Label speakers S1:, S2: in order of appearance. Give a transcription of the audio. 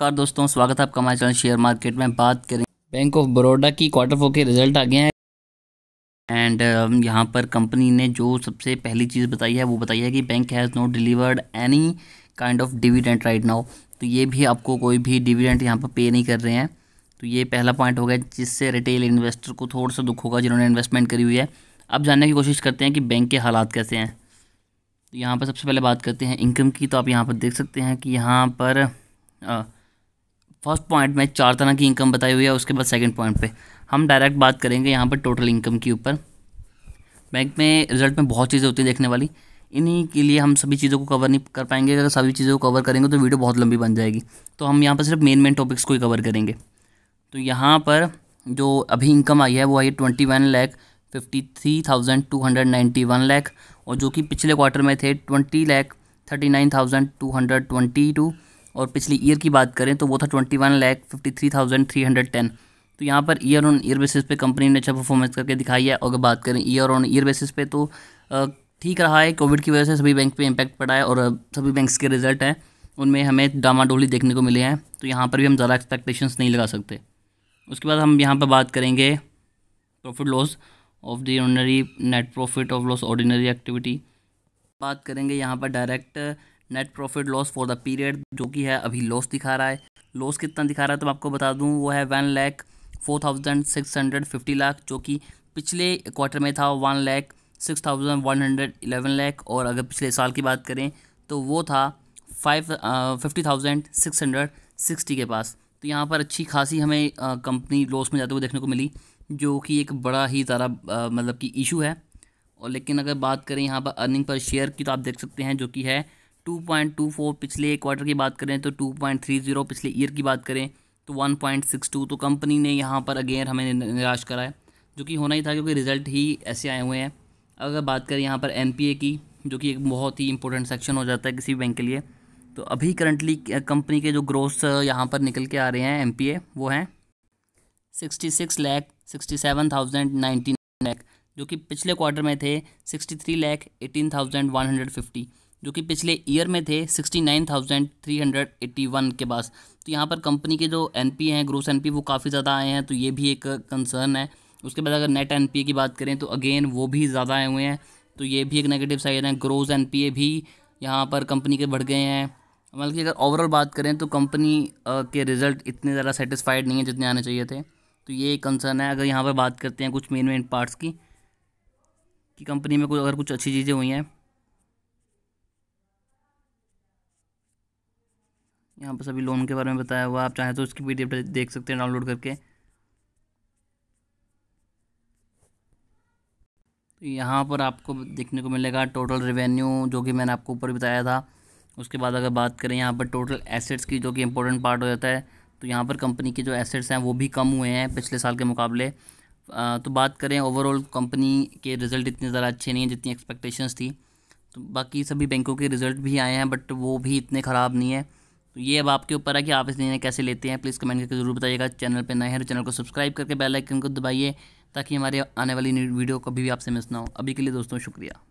S1: नमस्कार दोस्तों स्वागत है आपका हमारे चैनल शेयर मार्केट में बात करें बैंक ऑफ बड़ौदा की क्वार्टर फोर के रिजल्ट आ गए हैं एंड यहां um, यहाँ पर कंपनी ने जो सबसे पहली चीज़ बताई है वो बताई है कि bank has not delivered any kind of dividend right now तो ये भी आपको कोई भी डिविडेंट यहाँ पर पे नहीं कर रहे हैं तो ये पहला पॉइंट हो गया जिससे रिटेल इन्वेस्टर को थोड़ा सा दुख होगा जिन्होंने इन्वेस्टमेंट करी हुई है अब जानने की कोशिश करते हैं कि बैंक के हालात कैसे हैं तो यहाँ पर सबसे पहले बात करते हैं इनकम की तो आप यहाँ पर देख सकते हैं कि यहाँ पर फर्स्ट पॉइंट में चार तरह की इनकम बताई हुई है उसके बाद सेकंड पॉइंट पे हम डायरेक्ट बात करेंगे यहाँ पर टोटल इनकम के ऊपर बैंक में रिजल्ट में बहुत चीज़ें होती है देखने वाली इन्हीं के लिए हम सभी चीज़ों को कवर नहीं कर पाएंगे अगर सभी चीज़ों को कवर करेंगे तो वीडियो बहुत लंबी बन जाएगी तो हम यहाँ पर सिर्फ मेन मेन टॉपिक्स को ही कवर करेंगे तो यहाँ पर जो अभी इनकम आई है वो आई है twenty one lakh fifty three thousand two hundred ninety one lakh और जो कि पिछले क्वार्टर में थे twenty lakh thirty nine thousand two hundred twenty two और पिछली ईयर की बात करें तो वो था twenty one lakh fifty three thousand three hundred ten तो यहाँ पर ईयर ऑन ईयर बेसिस पे कंपनी ने अच्छा परफॉर्मेंस करके दिखाई है और बात करें ईयर ऑन ईयर बेसिस पे तो ठीक रहा है कोविड की वजह से सभी बैंक पे इम्पैक्ट पड़ा है और सभी बैंक्स के रिजल्ट हैं उनमें हमें डामाडोली देखने को मिले हैं तो यहाँ पर भी हम ज़्यादा एक्सपेक्टेशंस नहीं लगा सकते उसके बाद हम यहाँ पर बात करेंगे profit loss of the ordinary net profit of loss ordinary activity बात करेंगे यहाँ पर direct net profit loss for the period जो कि है अभी लॉस दिखा रहा है लॉस कितना दिखा रहा है तो मैं आपको बता दूँ वो है one lakh four thousand six hundred fifty lakh जो कि पिछले क्वार्टर में था one lakh six thousand one hundred eleven lakh और अगर पिछले साल की बात करें तो वो था five fifty thousand six hundred sixty के पास तो यहाँ पर अच्छी खासी हमें कंपनी लॉस में जाते हुए देखने को मिली जो कि एक बड़ा ही ज़्यादा मतलब कि इशू है और लेकिन अगर बात करें यहाँ पर अर्निंग पर शेयर की तो आप देख सकते हैं जो कि है 2.24 पिछले क्वार्टर की बात करें तो 2.30 पिछले ईयर की बात करें तो 1.62 तो कंपनी ने यहाँ पर अगेन हमें निराश करा है जो कि होना ही था क्योंकि रिज़ल्ट ही ऐसे आए हुए हैं अगर बात करें यहाँ पर एन की जो कि एक बहुत ही इंपॉर्टेंट सेक्शन हो जाता है किसी बैंक के लिए तो अभी करंटली कंपनी के जो ग्रोथ यहाँ पर निकल के आ रहे हैं एम वो हैं sixty six lakh sixty seven thousand lakh जो कि पिछले क्वार्टर में थे sixty three lakh eighteen thousand one hundred fifty जो कि पिछले ईयर में थे 69,381 के पास तो यहाँ पर कंपनी के जो एन हैं ग्रोस एन वो काफ़ी ज़्यादा आए हैं तो ये भी एक कंसर्न है उसके बाद अगर नेट एन की बात करें तो अगेन वो भी ज़्यादा आए हुए हैं तो ये भी एक नेगेटिव साइड है ग्रोस एन भी यहाँ पर कंपनी के बढ़ गए हैं मतलब कि अगर ओवरऑल बात करें तो कंपनी के रिज़ल्ट इतने ज़्यादा सेटिस्फाइड नहीं है जितने आने चाहिए थे तो ये एक कंसर्न है अगर यहाँ पर बात करते हैं कुछ मेन मेन पार्ट्स की कि कंपनी में कुछ अगर कुछ अच्छी चीज़ें हुई हैं यहाँ पर सभी लोन के बारे में बताया हुआ आप चाहें तो उसकी पी देख सकते हैं डाउनलोड करके तो यहाँ पर आपको देखने को मिलेगा टोटल रेवेन्यू जो कि मैंने आपको ऊपर बताया था उसके बाद अगर बात करें यहाँ पर टोटल एसेट्स की जो कि इंपॉर्टेंट पार्ट हो जाता है तो यहाँ पर कंपनी के जो एसेट्स हैं वो भी कम हुए हैं पिछले साल के मुकाबले तो बात करें ओवरऑल कंपनी के रिज़ल्ट इतने ज़्यादा अच्छे नहीं हैं जितनी एक्सपेक्टेशंस थी तो बाकी सभी बैंकों के रिज़ल्ट भी आए हैं बट वो भी इतने ख़राब नहीं है तो ये अब आपके ऊपर है कि आप इस निर्णय कैसे लेते हैं प्लीज़ कमेंट करके जरूर बताइएगा चैनल पर नए हैं तो चैनल को सब्सक्राइब करके बेल आइकन को दबाइए ताकि हमारे आने वाली वीडियो कभी भी आपसे मिस ना हो अभी के लिए दोस्तों शुक्रिया